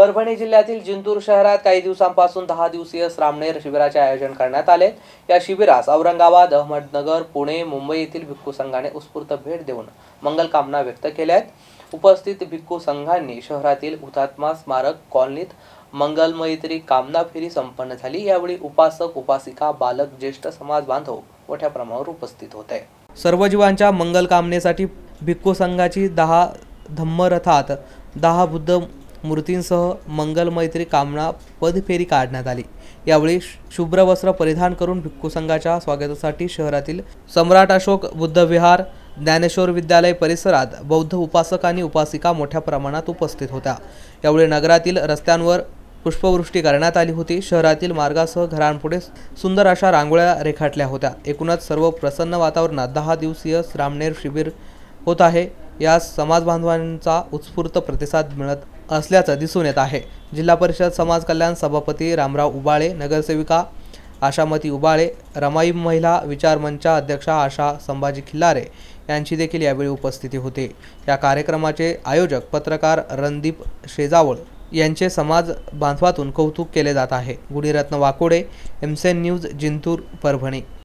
परभणी जिल्ह्यातील जिंतूर शहरात काही दिवसांपासून दहा दिवसीय श्रामणेर शिबिराचे आयोजन करण्यात आले या शिबिरास औरंगाबाद अहमदनगर पुणे मुंबई येथील भिक्खू संघाने उत्स्फूर्त भेट देऊन मंगलकामना व्यक्त केल्या आहेत उपस्थित भिक्खू संघांनी शहरातील हुतात्मा स्मारक कॉलनीत मैत्री कामना फेरी संपन्न झाली यावेळी उपासक उपासिका बालक ज्येष्ठ समाज बांधव मोठ्या प्रमाणावर उपस्थित होते सर्व जीवांच्या मंगल कामनेसाठी भिक्खू संघाची दहा धम्मरथात दहा बुद्ध मूर्तींसह मंगलमैत्री कामना पदफेरी काढण्यात आली यावेळी शुभ्र वस्त्र परिधान करून भिक्खू संघाच्या स्वागतासाठी शहरातील सम्राट अशोक बुद्धविहार ज्ञानेश्वर विद्यालय परिसरात बौद्ध उपासक आणि उपासिका मोठ्या प्रमाणात उपस्थित होत्या यावेळी नगरातील रस्त्यांवर पुष्पवृष्टी करण्यात आली होती शहरातील मार्गासह घरांपुढे सुंदर अशा रांगोळ्या रेखाटल्या होत्या एकूणच सर्व प्रसन्न वातावरणात दहा दिवसीय श्रामनेर शिबिर होत आहे या बांधवांचा उत्स्फूर्त प्रतिसाद मिळत असल्याचं दिसून येत आहे जिल्हा परिषद समाज कल्याण सभापती रामराव उबाळे नगरसेविका आशामती उबाळे रमाई महिला विचार मंचा अध्यक्षा आशा संभाजी खिल्लारे यांची देखील यावेळी उपस्थिती होते या कार्यक्रमाचे आयोजक पत्रकार रणदीप शेजावळ यांचे समाज बांधवातून कौतुक केले जात आहे गुणीरत्न वाकोडे एमसेन न्यूज जिंतूर परभणी